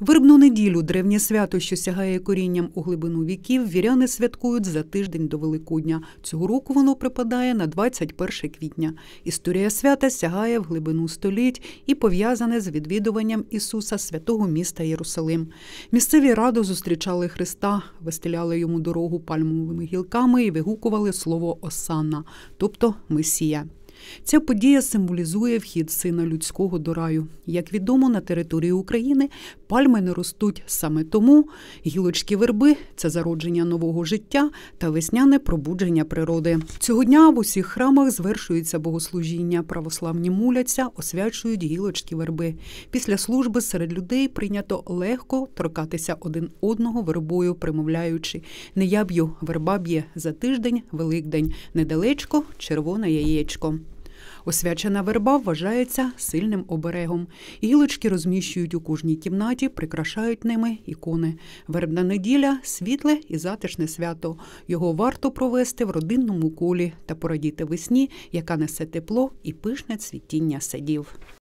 Вирбну неділю, древнє свято, що сягає корінням у глибину віків, віряни святкують за тиждень до Великодня. Цього року воно припадає на 21 квітня. Історія свята сягає в глибину століть і пов'язане з відвідуванням Ісуса святого міста Єрусалим. Місцеві радо зустрічали Христа, вистеляли йому дорогу пальмовими гілками і вигукували слово Осанна, тобто Месія. Ця подія символізує вхід сина людського до раю. Як відомо, на території України пальми не ростуть саме тому. Гілочки верби це зародження нового життя та весняне пробудження природи. Цього дня в усіх храмах звершується богослужіння. Православні муляться, освячують гілочки верби. Після служби серед людей прийнято легко торкатися один одного вербою, примовляючи не я б'ю, верба б'є за тиждень, великдень, недалечко червоне яєчко. Освячена верба вважається сильним оберегом. Гілочки розміщують у кожній кімнаті, прикрашають ними ікони. Вербна неділя світле і затишне свято. Його варто провести в родинному колі та порадіти весні, яка несе тепло і пишне цвітіння садів.